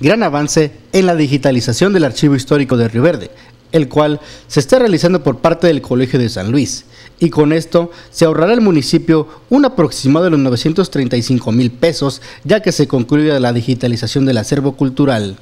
gran avance en la digitalización del archivo histórico de Río Verde, el cual se está realizando por parte del Colegio de San Luis, y con esto se ahorrará al municipio un aproximado de los 935 mil pesos, ya que se concluye la digitalización del acervo cultural.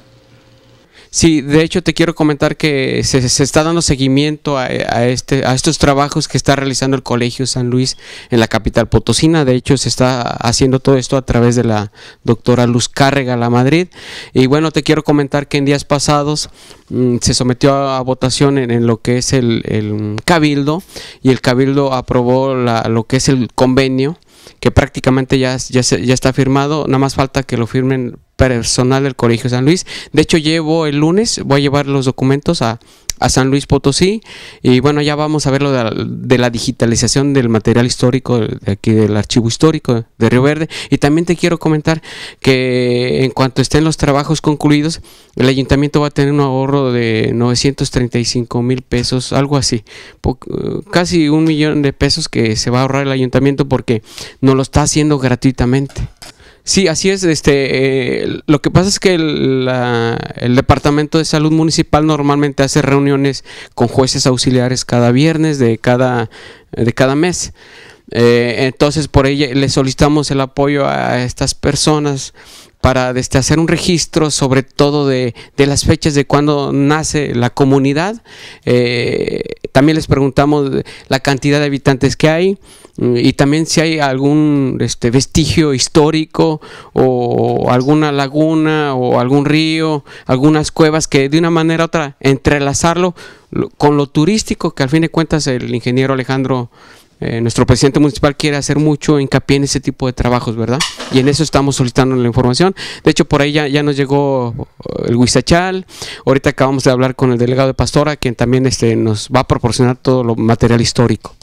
Sí, de hecho te quiero comentar que se, está dando seguimiento a, este, a estos trabajos que está realizando el Colegio San Luis en la capital potosina. De hecho, se está haciendo todo esto a través de la doctora Luz Cárrega La Madrid. Y bueno, te quiero comentar que en días pasados mm, se sometió a, votación en, lo que es el, Cabildo y el Cabildo aprobó lo que es el convenio que prácticamente ya, ya, ya está firmado, nada más falta que lo firmen personal del Colegio San Luis. De hecho, llevo el lunes, voy a llevar los documentos a, San Luis Potosí y bueno, ya vamos a ver lo de la, digitalización del material histórico de aquí del archivo histórico de Río Verde y también te quiero comentar que en cuanto estén los trabajos concluidos, el ayuntamiento va a tener un ahorro de 935 mil pesos, algo así, eh, casi un millón de pesos que se va a ahorrar el ayuntamiento porque no lo está haciendo gratuitamente. Sí, así es. Este, eh, lo que pasa es que el, el, Departamento de Salud Municipal normalmente hace reuniones con jueces auxiliares cada viernes de cada, de cada mes. Eh, entonces, por ella le solicitamos el apoyo a estas personas para este, hacer un registro sobre todo de, las fechas de cuando nace la comunidad. Eh, también les preguntamos la cantidad de habitantes que hay mm, y también si hay algún este, vestigio histórico o alguna laguna o algún río, algunas cuevas que de una manera u otra entrelazarlo con lo turístico que al fin de cuentas el ingeniero Alejandro eh, nuestro presidente municipal quiere hacer mucho hincapié en ese tipo de trabajos, ¿verdad? Y en eso estamos solicitando la información. De hecho, por ahí ya, nos llegó eh, el Huizachal. Ahorita acabamos de hablar con el delegado de Pastora, quien también este, nos va a proporcionar todo lo material histórico.